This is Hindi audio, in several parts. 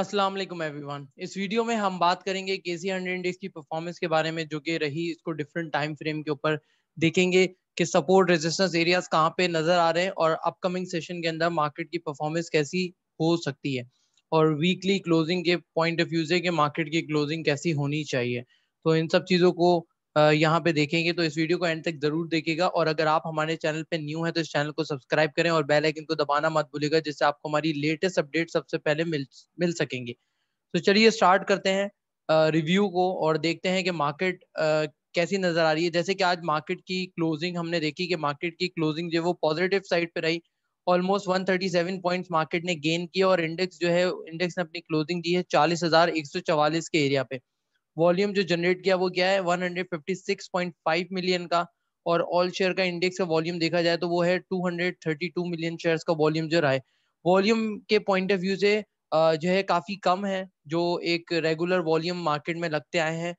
असलम एवरी वन इस वीडियो में हम बात करेंगे के सी हंड्रेड इंडेक्स की परफॉर्मेंस के बारे में जो कि रही इसको डिफरेंट टाइम फ्रेम के ऊपर देखेंगे कि सपोर्ट रेजिस्टेंस एरियाज कहाँ पे नजर आ रहे हैं और अपकमिंग सेशन के अंदर मार्केट की परफॉर्मेंस कैसी हो सकती है और वीकली क्लोजिंग के पॉइंट ऑफ व्यू से कि मार्केट की क्लोजिंग कैसी होनी चाहिए तो इन सब चीज़ों को यहाँ पे देखेंगे तो इस वीडियो को एंड तक जरूर देखेगा और अगर आप हमारे चैनल पे न्यू है तो इस चैनल को सब्सक्राइब करें और बेल आइकन को दबाना मत भूलिएगा जिससे आपको हमारी लेटेस्ट अपडेट सबसे पहले मिल मिल सकेंगे तो चलिए स्टार्ट करते हैं रिव्यू को और देखते हैं कि मार्केट कैसी नजर आ रही है जैसे कि आज मार्केट की क्लोजिंग हमने देखी कि मार्केट की क्लोजिंग जो वो पॉजिटिव साइड पर रही ऑलमोस्ट 137 पॉइंट्स मार्केट ने गेन किया और इंडेक्स जो है इंडेक्स ने अपनी क्लोजिंग दी है चवालीस के एरिया पे वॉल्यूम जो जनरेट किया वो क्या है 156.5 मिलियन का और ऑल शेयर का इंडेक्स का वॉल्यूम देखा जाए तो वो है 232 मिलियन शेयर्स का वॉल्यूम जो रहा है वॉल्यूम के पॉइंट ऑफ व्यू से जो है काफी कम है जो एक रेगुलर वॉल्यूम मार्केट में लगते आए हैं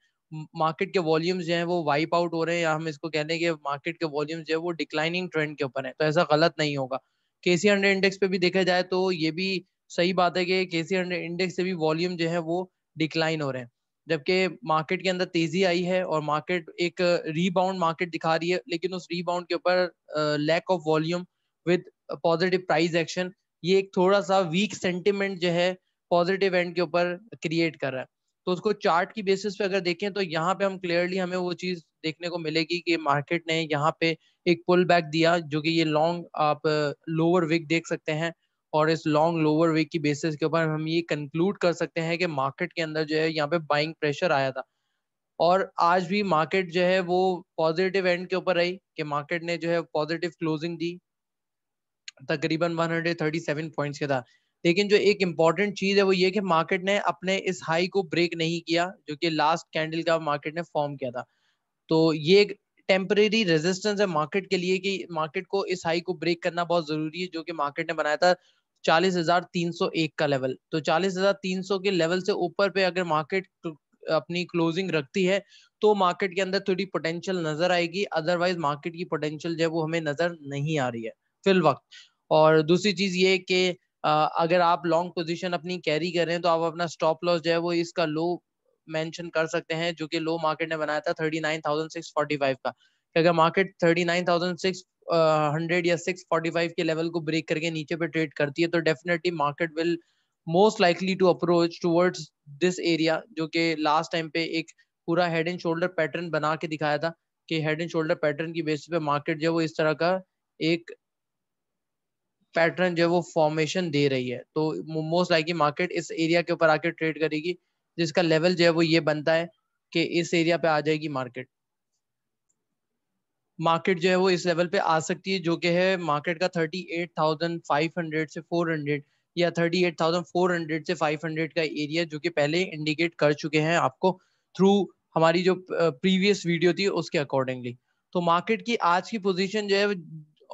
मार्केट के वॉल्यूम्स जो है वो वाइप आउट हो रहे हैं या हम इसको रहे हैं मार्केट के वॉल्यूम्स जो है वो डिक्लाइनिंग ट्रेंड के ऊपर है तो ऐसा गलत नहीं होगा के सी हंड्रेड इंडेक्स पे भी देखा जाए तो ये भी सही बात है कि के सी हंड्रेड इंडेक्स से भी वॉल्यूम जो है वो डिक्लाइन हो रहे हैं जबकि मार्केट के अंदर तेजी आई है और मार्केट एक रीबाउंड मार्केट दिखा रही है लेकिन उस रीबाउंड के ऊपर lack of volume with positive price action ये एक थोड़ा सा वीक सेंटिमेंट जो है पॉजिटिव एंड के ऊपर क्रिएट कर रहा है तो उसको चार्ट की बेसिस पे अगर देखें तो यहाँ पे हम क्लियरली हमें वो चीज देखने को मिलेगी कि मार्केट ने यहाँ पे एक पुल बैक दिया जो कि ये लॉन्ग आप लोअर विक देख सकते हैं और इस लॉन्ग लोअर वीक की बेसिस के ऊपर हम ये कंक्लूड कर सकते हैं कि मार्केट के अंदर जो है यहाँ पे बाइंग प्रेशर आया था और आज भी मार्केट जो है वो पॉजिटिव एंड के ऊपर आई कि मार्केट ने जो है पॉजिटिव क्लोजिंग दी तकरीबन 137 पॉइंट्स के था लेकिन जो एक इम्पॉर्टेंट चीज़ है वो ये कि मार्केट ने अपने इस हाई को ब्रेक नहीं किया जो कि लास्ट कैंडल का मार्केट ने फॉर्म किया था तो ये एक टेम्परेरी रेजिस्टेंस है मार्केट के लिए कि मार्केट को इस हाई को ब्रेक करना बहुत जरूरी है जो कि मार्केट ने बनाया था 40,301 का लेवल तो 40,300 के लेवल से ऊपर पे अगर मार्केट अपनी क्लोजिंग रखती है तो मार्केट के अंदर थोड़ी पोटेंशियल नजर आएगी अदरवाइज मार्केट की पोटेंशियल जो है वो हमें नजर नहीं आ रही है फिल वक्त और दूसरी चीज ये कि अगर आप लॉन्ग पोजीशन अपनी कैरी कर रहे हैं तो आप अपना स्टॉप लॉस जो है वो इसका लो मेंशन कर सकते हैं जो कि लो मार्केट ने बनाया था 39,645 का अगर मार्केट 39,645 हंड्रेड या सिक्स फोर्टी फाइव के लेवल को ब्रेक करके नीचे पे ट्रेड करती है तो definitely market will most likely to approach towards this area जो कि लास्ट टाइम पे एक पूरा हेड एंड शोल्डर पैटर्न बना के दिखाया था कि हेड एंड शोल्डर पैटर्न की बेसिस पे मार्केट जो है वो इस तरह का एक पैटर्न जो है वो फॉर्मेशन दे रही है तो मोस्ट लाइकली मार्केट इस एरिया के ऊपर आके ट्रेड करेगी जिसका लेवल जो है वो ये बनता है कि इस एरिया पे आ जाएगी मार्केट मार्केट जो है वो इस लेवल पे आ सकती है जो कि है मार्केट का 38,500 से 400 या 38,400 से 500 का एरिया जो कि पहले इंडिकेट कर चुके हैं आपको थ्रू हमारी जो प्रीवियस वीडियो थी उसके अकॉर्डिंगली तो मार्केट की आज की पोजीशन जो है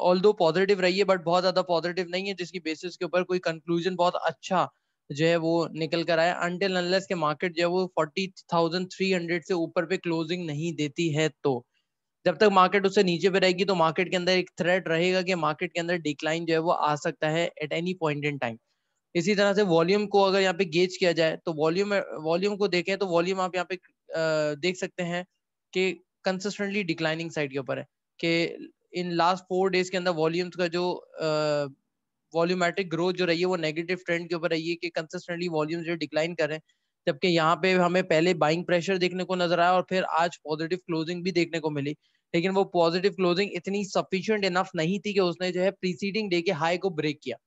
ऑल दो पॉजिटिव रही है बट बहुत ज्यादा पॉजिटिव नहीं है जिसकी बेसिस के ऊपर कोई कंक्लूजन बहुत अच्छा जो है वो निकल कर आया अनटिल अनलेस के मार्केट जो है वो हंड्रेड से ऊपर पे क्लोजिंग नहीं देती है तो जब तक मार्केट उससे नीचे पे रहेगी तो मार्केट के अंदर एक थ्रेट रहेगा कि मार्केट के अंदर डिक्लाइन जो है वो आ सकता है at any point in time इसी तरह से वॉल्यूम को अगर यहाँ पे गेज किया जाए तो वॉल्यूम वॉल्यूम को देखें तो वॉल्यूम आप यहाँ पे देख सकते हैं कि कंसिस्टेंटली डिक्लाइनिंग साइड के ऊपर है कि इन लास्ट फोर डेज के अंदर वॉल्यूम्स का जो वॉल्यूमेट्रिक ग्रोथ जो रही है वो नेगेटिव ट्रेंड के ऊपर रही है कि कंसिस्टेंटली वॉल्यूम जो डिक्लाइन कर रहे हैं जबकि यहाँ पे हमें पहले बाइंग प्रेशर देखने को नजर आया और फिर आज पॉजिटिव क्लोजिंग भी देखने को मिली लेकिन वो पॉजिटिव क्लोजिंग इतनी सफिशियंट इनफ नहीं थी कि उसने जो है प्रीसीडिंग डे के हाई को ब्रेक किया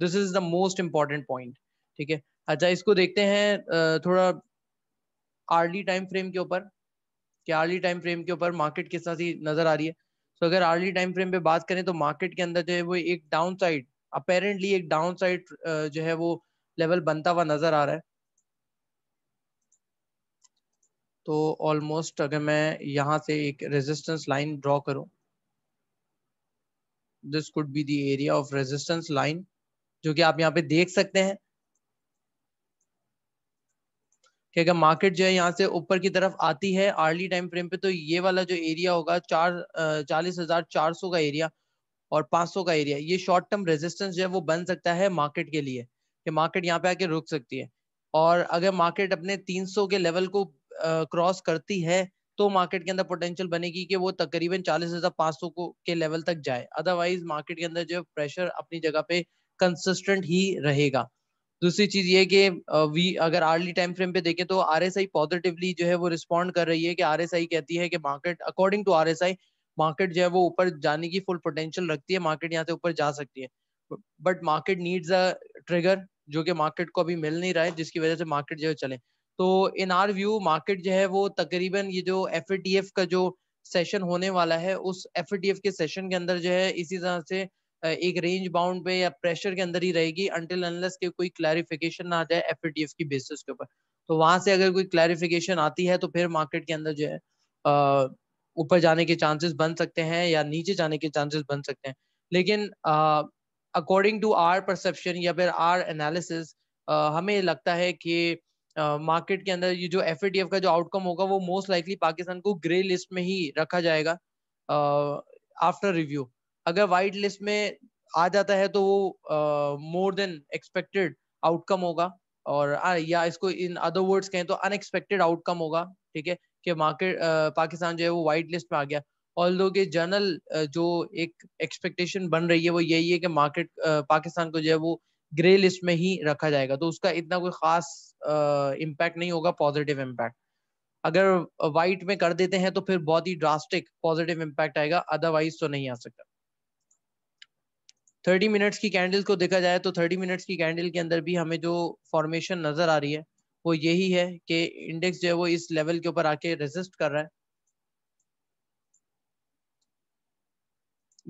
this is the most important point ठीक है अच्छा इसको देखते हैं थोड़ा आर्ली टाइम फ्रेम के ऊपर कि आर्ली टाइम फ्रेम के ऊपर मार्केट किस तरह से नजर आ रही है तो so, अगर आर्ली टाइम फ्रेम पे बात करें तो मार्केट के अंदर जो है वो एक डाउन साइड अपेरेंटली एक डाउन साइड जो है वो लेवल बनता हुआ नजर आ रहा है तो ऑलमोस्ट अगर मैं यहाँ से एक रेजिस्टेंस लाइन ड्रॉ करूँ this could be the area of resistance line जो कि आप यहाँ पे देख सकते हैं कि अगर मार्केट जो है यहाँ से ऊपर की तरफ आती है आर्ली टाइम फ्रेम पे तो ये वाला जो एरिया होगा चार चालीस हजार चार सौ का एरिया और पांच सौ का एरिया ये शॉर्ट टर्म रेजिस्टेंस जो है वो बन सकता है मार्केट के लिए कि मार्केट यहाँ पे आके रुक सकती है और अगर मार्केट अपने तीन सौ के लेवल को क्रॉस करती है तो मार्केट के अंदर पोटेंशियल बनेगी कि वो तकरीबन चालीस हजार पांच सौ के लेवल तक जाए अदरवाइज मार्केट के अंदर जो प्रेशर अपनी जगह पे कंसिस्टेंट ही रहेगा दूसरी चीज ये कि वी अगर आर्ली टाइम फ्रेम पे देखें तो आर एस आई पॉजिटिवली जो है वो रिस्पॉन्ड कर रही है कि आर एस आई कहती है कि market according to R S I market जो है वो ऊपर जाने की फुल पोटेंशियल रखती है मार्केट यहाँ से ऊपर जा सकती है but market needs a trigger जो कि मार्केट को अभी मिल नहीं रहा है जिसकी वजह से मार्केट जो है चले तो इन आर व्यू मार्केट जो है वो तकरीबन ये जो एफ का जो सेशन होने वाला है उस एफ के सेशन के अंदर जो है इसी तरह से एक रेंज बाउंड पे या प्रेशर के अंदर ही रहेगी अंटिल अनलेस के कोई क्लैरिफिकेशन ना आ जाए एफ की बेसिस के ऊपर तो वहां से अगर कोई क्लैरिफिकेशन आती है तो फिर मार्केट के अंदर जो है ऊपर जाने के चांसेस बन सकते हैं या नीचे जाने के चांसेस बन सकते हैं लेकिन अकॉर्डिंग टू आर परसेप्शन या फिर आर एनालिसिस हमें लगता है कि मार्केट के अंदर ये जो एफ का जो आउटकम होगा वो मोस्ट लाइकली पाकिस्तान को ग्रे लिस्ट में ही रखा जाएगा आफ्टर uh, रिव्यू अगर वाइट लिस्ट में आ जाता है तो वो मोर देन एक्सपेक्टेड आउटकम होगा और आ, या इसको इन अदर वर्ड्स कहें तो अनएक्सपेक्टेड आउटकम होगा ठीक है कि मार्केट पाकिस्तान जो है वो वाइट लिस्ट में आ गया ऑल दो के जनरल जो एक एक्सपेक्टेशन बन रही है वो यही है कि मार्केट पाकिस्तान को जो है वो ग्रे लिस्ट में ही रखा जाएगा तो उसका इतना कोई खास इम्पैक्ट नहीं होगा पॉजिटिव इम्पैक्ट अगर वाइट में कर देते हैं तो फिर बहुत ही ड्रास्टिक पॉजिटिव इम्पैक्ट आएगा अदरवाइज तो नहीं आ सकता थर्टी मिनट्स की कैंडल्स को देखा जाए तो थर्टी मिनट्स की कैंडल के अंदर भी हमें जो फॉर्मेशन नजर आ रही है वो यही है कि इंडेक्स जो है वो इस लेवल के ऊपर आके रेजिस्ट कर रहा है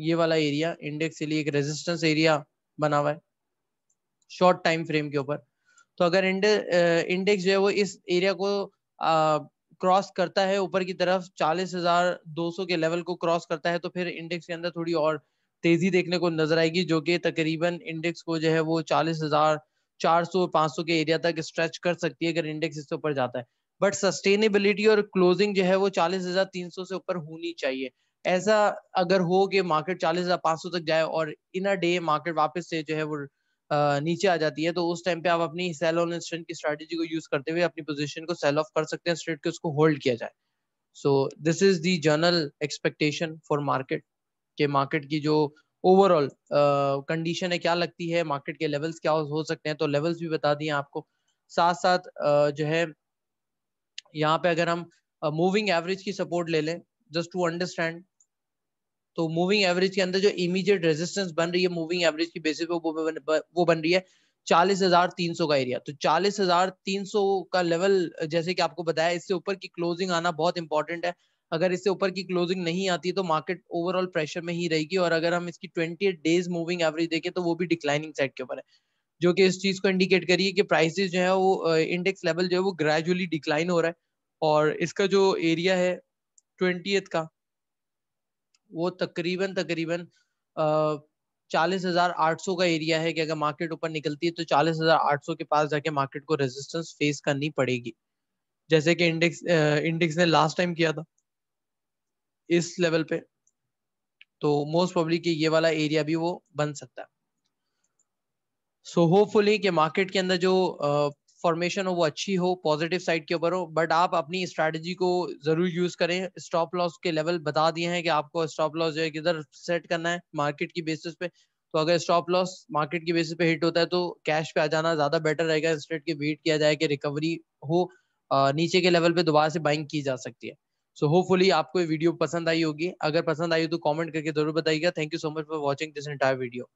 ये वाला एरिया इंडेक्स के लिए एक रेजिस्टेंस एरिया बना हुआ है शॉर्ट टाइम फ्रेम के ऊपर तो अगर इंड इंडेक्स जो है वो इस एरिया को क्रॉस करता है ऊपर की तरफ 40,200 के लेवल को क्रॉस करता है तो फिर इंडेक्स के अंदर थोड़ी और तेजी देखने को नजर आएगी जो कि तकरीबन इंडेक्स को जो है वो 40,400 500 के एरिया तक स्ट्रेच कर सकती है अगर इंडेक्स इससे ऊपर जाता है बट सस्टेनेबिलिटी और क्लोजिंग जो है वो चालीस से ऊपर होनी चाहिए ऐसा अगर हो कि मार्केट चालीस तक जाए और इन अ डे मार्केट वापस से जो है वो नीचे आ जाती है तो उस टाइम पे आप अपनी सेल ऑन स्ट्रेंथ की स्ट्रेटेजी को यूज करते हुए अपनी पोजीशन को सेल ऑफ कर सकते हैं स्ट्रेट के उसको होल्ड किया जाए so this is the general expectation for market के मार्केट की जो ओवरऑल कंडीशन uh, है क्या लगती है मार्केट के लेवल्स क्या हो सकते हैं तो लेवल्स भी बता दिए आपको साथ साथ uh, जो है यहाँ पे अगर हम मूविंग uh, एवरेज की सपोर्ट ले लें जस्ट टू अंडरस्टैंड तो मूविंग एवरेज के अंदर जो इमीडिएट रेजिस्टेंस बन रही है मूविंग एवरेज की बेसिस पे वो बन, वो बन रही है चालीस हजार तीन सौ का एरिया तो चालीस हजार तीन सौ का लेवल जैसे कि आपको बताया इससे ऊपर की क्लोजिंग आना बहुत इंपॉर्टेंट है अगर इससे ऊपर की क्लोजिंग नहीं आती तो मार्केट ओवरऑल प्रेशर में ही रहेगी और अगर हम इसकी ट्वेंटी डेज मूविंग एवरेज देखें तो वो भी डिक्लाइनिंग साइड के ऊपर है जो कि इस चीज को इंडिकेट करिए कि प्राइसेस जो है वो इंडेक्स लेवल जो है वो ग्रेजुअली डिक्लाइन हो रहा है और इसका जो एरिया है ट्वेंटी का वो तकरीबन तकरीबन चालीस हजार आठ सौ का एरिया है कि अगर मार्केट ऊपर निकलती है तो चालीस हजार आठ सौ के पास जाके मार्केट को रेजिस्टेंस फेस करनी पड़ेगी जैसे कि इंडेक्स इंडेक्स ने लास्ट टाइम किया था इस लेवल पे तो मोस्ट पब्लिक ये वाला एरिया भी वो बन सकता है सो होपफुली कि मार्केट के अंदर जो फॉर्मेशन हो वो अच्छी हो पॉजिटिव साइड के ऊपर हो बट आप अपनी स्ट्रेटजी को जरूर यूज करें स्टॉप लॉस के लेवल बता दिए हैं कि आपको स्टॉप लॉस जो है किधर सेट करना है मार्केट की बेसिस पे तो अगर स्टॉप लॉस मार्केट की बेसिस पे हिट होता है तो कैश पे आ जाना ज्यादा बेटर रहेगा इंस्टेट के वेट किया जाए कि रिकवरी हो नीचे के लेवल पे दोबारा से बाइंग की जा सकती है सो so होपफुली आपको ये वीडियो पसंद आई होगी अगर पसंद आई हो तो कमेंट करके जरूर बताइएगा thank you so much for watching this entire video